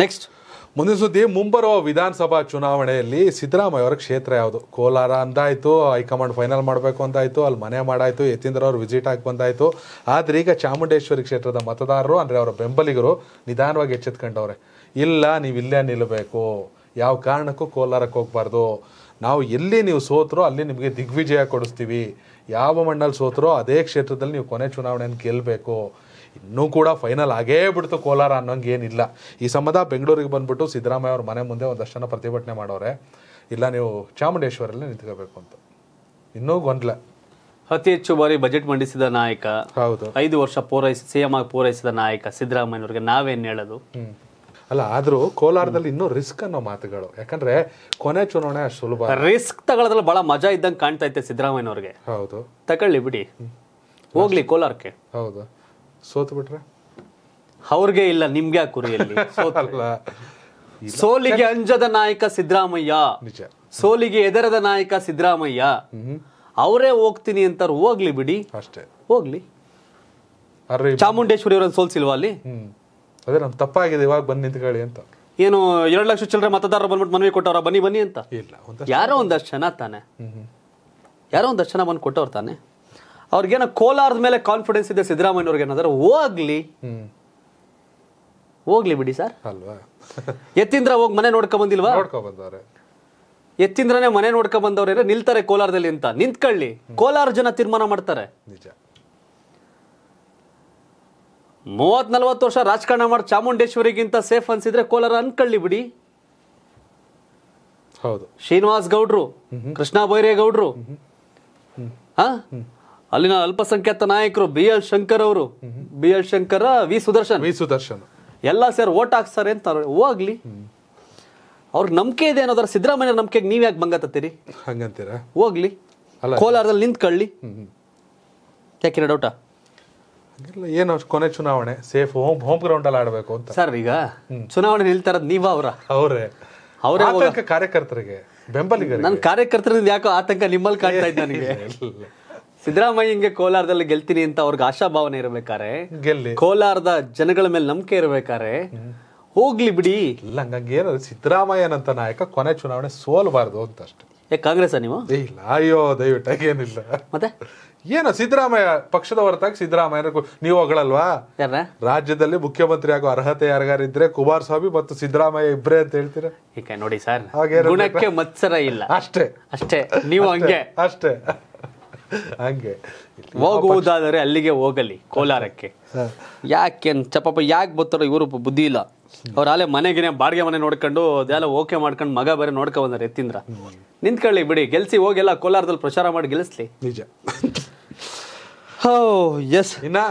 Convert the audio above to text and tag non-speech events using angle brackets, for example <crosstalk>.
next ಮುಂದಿನ ಸುದ್ದಿ ಮುಂಬರುವ ವಿಧಾನಸಭಾ ಚುನಾವಣೆಯಲ್ಲಿ ಸಿದ್ದರಾಮಯ್ಯ ಅವರ ಕ್ಷೇತ್ರ ಯಾವುದು ಕೋಲಾರ ಅಂದಾಯಿತು ಹೈಕಮಾಂಡ್ ಫೈನಲ್ ಮಾಡಬೇಕು ಅಂತಾಯಿತು ಅಲ್ಲಿ ಮನೆ ಮಾಡಾಯಿತು ಯತೀಂದ್ರ ಅವರು ವಿಸಿಟ್ ಆಗಿ ಬಂದಾಯಿತು ಆದರೆ ಈಗ ಚಾಮುಂಡೇಶ್ವರಿ ಕ್ಷೇತ್ರದ ಮತದಾರರು ಅಂದರೆ ಅವರ ಬೆಂಬಲಿಗರು ನಿಧಾನವಾಗಿ ಎಚ್ಚೆತ್ಕೊಂಡವ್ರೆ ಇಲ್ಲ ನೀವು ಇಲ್ಲೇ ನಿಲ್ಲಬೇಕು ಯಾವ ಕಾರಣಕ್ಕೂ ಕೋಲಾರಕ್ಕೆ ಹೋಗಬಾರ್ದು ನಾವು ಎಲ್ಲಿ ನೀವು ಸೋತ್ರೋ ಅಲ್ಲಿ ನಿಮಗೆ ದಿಗ್ವಿಜಯ ಕೊಡಿಸ್ತೀವಿ ಯಾವ ಮಣ್ಣಲ್ಲಿ ಸೋತ್ರೋ ಅದೇ ಕ್ಷೇತ್ರದಲ್ಲಿ ನೀವು ಕೊನೆ ಚುನಾವಣೆಯನ್ನು ಗೆಲ್ಲಬೇಕು ಇನ್ನೂ ಕೂಡ ಫೈನಲ್ ಆಗೇ ಬಿಡ್ತು ಕೋಲಾರ ಅನ್ನೋಂಗೆ ಏನಿಲ್ಲ ಈ ಸಂಬಂಧ ಬೆಂಗಳೂರಿಗೆ ಬಂದ್ಬಿಟ್ಟು ಸಿದ್ದರಾಮಯ್ಯ ಅವ್ರ ಮನೆ ಮುಂದೆ ಒಂದಷ್ಟು ಜನ ಪ್ರತಿಭಟನೆ ಮಾಡೋರೆ ಇಲ್ಲ ನೀವು ಚಾಮುಂಡೇಶ್ವರಲ್ಲಿ ನಿಂತ್ಕೋಬೇಕು ಅಂತ ಇನ್ನೂ ಗೊಂದಲ ಅತಿ ಹೆಚ್ಚು ಬಾರಿ ಬಜೆಟ್ ಮಂಡಿಸಿದ ನಾಯಕ ಹೌದು ಐದು ವರ್ಷ ಪೂರೈಸಿ ಸಿಎಂ ಆಗಿ ಪೂರೈಸಿದ ನಾಯಕ ಸಿದ್ದರಾಮಯ್ಯವ್ರಿಗೆ ನಾವೇನು ಹೇಳೋದು ಅಲ್ಲ ಆದರೂ ಕೋಲಾರದಲ್ಲಿ ಇನ್ನೂ ರಿಸ್ಕ್ ಅನ್ನೋ ಮಾತುಗಳು ಯಾಕಂದ್ರೆ ಕೊನೆ ಚುನಾವಣೆ ಅಷ್ಟು ಸುಲಭ ರಿಸ್ಕ್ ತಗೊಳ್ಳೋದ್ರಲ್ಲಿ ಬಹಳ ಮಜಾ ಇದ್ದಂಗೆ ಕಾಣ್ತಾ ಇತ್ತೆ ಸಿದ್ದರಾಮಯ್ಯವ್ರಿಗೆ ಹೌದು ತಗೊಳ್ಳಿ ಬಿಡಿ ಹೋಗ್ಲಿ ಕೋಲಾರಕ್ಕೆ ಹೌದು ಸೋತು ಬಿಟ್ರೆ ಅವ್ರಿಗೆ ಇಲ್ಲ ನಿಮ್ಗೆ ಕುರಿಯಲ್ಲಿ <laughs> ಸೋಲಿಗೆ ಅಂಜದ ನಾಯಕ ಸಿದ್ದರಾಮಯ್ಯ ನಿಜ ಸೋಲಿಗೆ ಎದರದ ನಾಯಕ ಸಿದ್ದರಾಮಯ್ಯ ಅವರೇ ಹೋಗ್ತೀನಿ ಅಂತಾರ ಹೋಗ್ಲಿ ಬಿಡಿ ಅಷ್ಟೇ ಹೋಗ್ಲಿ ಚಾಮುಂಡೇಶ್ವರಿ ಅವರನ್ನು ಸೋಲ್ಸಿಲ್ವಾ ಅಲ್ಲಿ ಅದೇ ನಮ್ ತಪ್ಪಾಗಿದೆ ಇವಾಗ ಬಂದು ನಿಂತ್ಕೊಳ್ಳಿ ಅಂತ ಏನು ಎರಡು ಲಕ್ಷ ಚಿಲ್ಲರೆ ಮತದಾರರು ಬಂದ್ಬಿಟ್ಟು ಮನವಿ ಕೊಟ್ಟವ್ರ ಬನ್ನಿ ಬನ್ನಿ ಅಂತ ಇಲ್ಲ ಯಾರೋ ಒಂದಷ್ಟು ಜನ ತಾನೆ ಯಾರೋ ಒಂದಷ್ಟು ಜನ ಬಂದು ಕೊಟ್ಟವ್ರು ತಾನೆ ಅವ್ರಿಗೇನೋ ಕೋಲಾರದ ಮೇಲೆ ಕಾನ್ಫಿಡೆನ್ಸ್ ಇದೆ ಸಿದ್ದರಾಮಯ್ಯವ್ರಿಗೆ ಏನಾದ್ರು ಹೋಗ್ಲಿ ಹೋಗ್ಲಿ ಬಿಡಿ ಸರ್ ಅಲ್ವಾ ಎತ್ತಿಂದ್ರ ಹೋಗಿ ಮನೆ ನೋಡ್ಕೊಂಡ್ ಬಂದಿಲ್ವಾ ಎತ್ತಿಂದ್ರನೇ ಮನೆ ನೋಡ್ಕೊಂಡ್ ಬಂದವ್ರೆ ನಿಲ್ತಾರೆ ಕೋಲಾರದಲ್ಲಿ ಅಂತ ನಿಂತ್ಕೊಳ್ಳಿ ಕೋಲಾರ ಜನ ತೀರ್ಮಾನ ಮಾಡ್ತಾರೆ ನಿಜ ಮೂವತ್ ನಲ್ವತ್ತು ವರ್ಷ ರಾಜಕಾರಣ ಮಾಡಿ ಚಾಮುಂಡೇಶ್ವರಿಗಿಂತ ಸೇಫ್ ಅನ್ಸಿದ್ರೆ ಕೋಲಾರ ಅನ್ಕೊಳ್ಳಿ ಬಿಡಿ ಹೌದು ಶ್ರೀನಿವಾಸ್ ಗೌಡ್ರು ಕೃಷ್ಣ ಬೈರೇಗೌಡ್ರು ಹಾ ಅಲ್ಲಿನ ಅಲ್ಪಸಂಖ್ಯಾತ ನಾಯಕರು ಬಿ ಎಲ್ ಶಂಕರ್ ಅವರು B L Shankar V Sudarshan V Sudarshan ಎಲ್ಲ ಸರ್ ಓಟ್ ಹಾಕ್ಸಾರೆ ಅಂತ ಹೋಗ್ಲಿ ಅವ್ರಿಗೆ ನಂಬಿಕೆ ಇದೆ ಅನ್ನೋದ್ರ ಸಿದ್ದರಾಮಯ್ಯ ನಂಬಿಕೆಗೆ ನೀವ್ ಯಾಕೆ ಬಂಗತ್ತೀರಿ ಹಂಗಂತೀರಾ ಹೋಗ್ಲಿ ಅಲ್ಲ ಕೋಲಾರದಲ್ಲಿ ನಿಂತ್ಕೊಳ್ಳಿ ಯಾಕೆ ಡೌಟಾ ಏನು ಕೊನೆ ಚುನಾವಣೆ ಸೇಫ್ ಹೋಮ್ ಹೋಮ್ ಗ್ರೌಂಡ್ ಅಲ್ಲಿ ಆಡಬೇಕು ಅಂತ ಸರ್ ಈಗ ಚುನಾವಣೆ ನಿಲ್ತಾ ನೀವ್ ನೀವ ಅವರ ಅವರೇ ಅವರೇ ಕಾರ್ಯಕರ್ತರಿಗೆ ಬೆಂಬಲಿಗರು ನನ್ನ ಕಾರ್ಯಕರ್ತರಿಂದ ಯಾಕೋ ಆತಂಕ ನಿಮ್ಮಲ್ಲಿ ಕಾಣ್ತಾ ಇದ್ದ ನನಗೆ ಸಿದ್ದರಾಮಯ್ಯ ಹಿಂಗೆ ಕೋಲಾರದಲ್ಲಿ ಗೆಲ್ತೀನಿ ಅಂತ ಅವ್ರಿಗೆ ಆಶಾಭಾವನೆ ಇರಬೇಕಾರೆ ಗೆಲ್ಲಿ ಕೋಲಾರದ ಜನಗಳ ಮೇಲೆ ನಂಬಿಕೆ ಇರಬೇಕಾರೆ ಹೋಗ್ಲಿ ಬಿಡಿ ಇಲ್ಲ ಹಂಗಂಗೆ ಸಿದ್ದರಾಮಯ್ಯನಂತ ನಾಯಕ ಕೊನೆ ಚುನಾವಣೆ ಸೋಲ್ಬಾರ್ದು ಅಂತ ಅಷ್ಟೇ ಏ ಕಾಂಗ್ರೆಸ್ ನೀವು ಇಲ್ಲ ಅಯ್ಯೋ ದಯವಿಟ್ಟು ಏನಿಲ್ಲ ಮತ್ತೆ ಏನೋ ಸಿದ್ದರಾಮಯ್ಯ ಪಕ್ಷದ ಹೊರತಾಗಿ ಸಿದ್ದರಾಮಯ್ಯ ನೀವು ಹೊಗಳಲ್ವಾ ರಾಜ್ಯದಲ್ಲಿ ಮುಖ್ಯಮಂತ್ರಿ ಆಗೋ ಅರ್ಹತೆ ಇದ್ರೆ ಕುಮಾರಸ್ವಾಮಿ ಮತ್ತು ಸಿದ್ದರಾಮಯ್ಯ ಇಬ್ಬರೇ ಅಂತ ಹೇಳ್ತೀರಾ ಈಗ ನೋಡಿ ಸರ್ ಹಾಗೆ ಗುಣಕ್ಕೆ ಮತ್ಸರ ಇಲ್ಲ ಅಷ್ಟೇ ಅಷ್ಟೇ ನೀವು ಹಂಗೆ ಅಷ್ಟೇ <laughs> ಹಂಗೆ ಹೋಗುವುದಾದರೆ ಅಲ್ಲಿಗೆ ಹೋಗಲಿ ಕೋಲಾರಕ್ಕೆ ಯಾಕೆ ಚಪ್ಪಪ್ಪ ಯಾಕೆ ಬರ್ತಾರೋ ಇವರು ಬುದ್ಧಿ ಇಲ್ಲ ಅವ್ರ ಅಲ್ಲೇ ಮನೆಗೆ ಬಾಡಿಗೆ ಮನೆ ನೋಡ್ಕೊಂಡು ಅದೆಲ್ಲ ಓಕೆ ಮಾಡ್ಕೊಂಡು ಮಗ ಬರೀ ನೋಡ್ಕೊ ಬಂದ್ರೆ ಎತ್ತಿಂದ್ರ ನಿಂತ್ಕೊಳ್ಳಿ ಬಿಡಿ ಗೆಲ್ಸಿ ಹೋಗೆಲ್ಲ ಕೋಲಾರದಲ್ಲಿ ಪ್ರಚಾರ ಮಾಡಿ ಗೆಲ್ಸ್ಲಿ ನಿಜ ಹೋ ಎಸ್ ಇನ್ನ